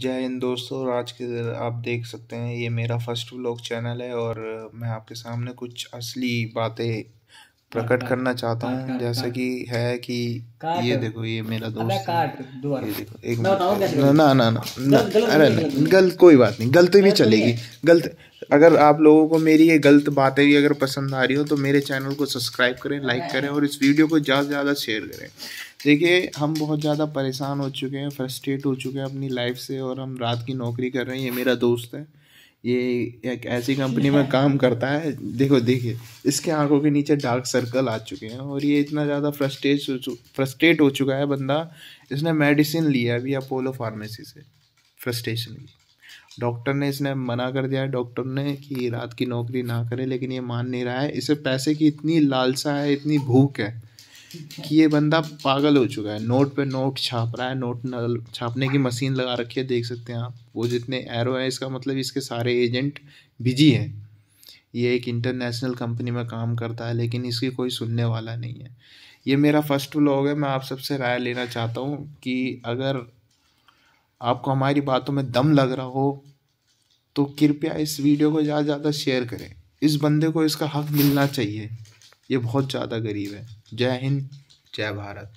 जय हिंद दोस्तों और आज के आप देख सकते हैं ये मेरा फर्स्ट व्लॉग चैनल है और मैं आपके सामने कुछ असली बातें प्रकट करना चाहता हूँ जैसे कि है कि ये देखो ये मेरा दोस्त ये देखो एक ना ना ना ना अरे गलत कोई बात नहीं गलती भी तो चलेगी गलत अगर आप लोगों को मेरी ये गलत बातें भी अगर पसंद आ रही हो तो मेरे चैनल को सब्सक्राइब करें लाइक करें और इस वीडियो को ज़्यादा से ज़्यादा शेयर करें देखिए हम बहुत ज़्यादा परेशान हो चुके हैं फ्रस्ट्रेट हो चुके हैं अपनी लाइफ से और हम रात की नौकरी कर रहे हैं ये मेरा दोस्त है ये एक ऐसी कंपनी में काम करता है देखो देखिए इसके आंखों के नीचे डार्क सर्कल आ चुके हैं और ये इतना ज़्यादा फ्रस्ट्रेट हो फ्रस्ट्रेट हो चुका है बंदा इसने मेडिसिन लिया अभी अपोलो फार्मेसी से फ्रस्ट्रेशन की डॉक्टर ने इसने मना कर दिया है डॉक्टर ने कि रात की नौकरी ना करे लेकिन ये मान नहीं रहा है इसे पैसे की इतनी लालसा है इतनी भूख है कि ये बंदा पागल हो चुका है नोट पे नोट छाप रहा है नोट छापने की मशीन लगा रखी है देख सकते हैं आप वो जितने एरो हैं इसका मतलब इसके सारे एजेंट बिजी हैं ये एक इंटरनेशनल कंपनी में काम करता है लेकिन इसकी कोई सुनने वाला नहीं है ये मेरा फर्स्ट व्लॉग है मैं आप सबसे राय लेना चाहता हूँ कि अगर आपको हमारी बातों में दम लग रहा हो तो कृपया इस वीडियो को ज़्यादा से ज़्यादा शेयर करें इस बंदे को इसका हक मिलना चाहिए ये बहुत ज़्यादा गरीब है जय हिंद जय भारत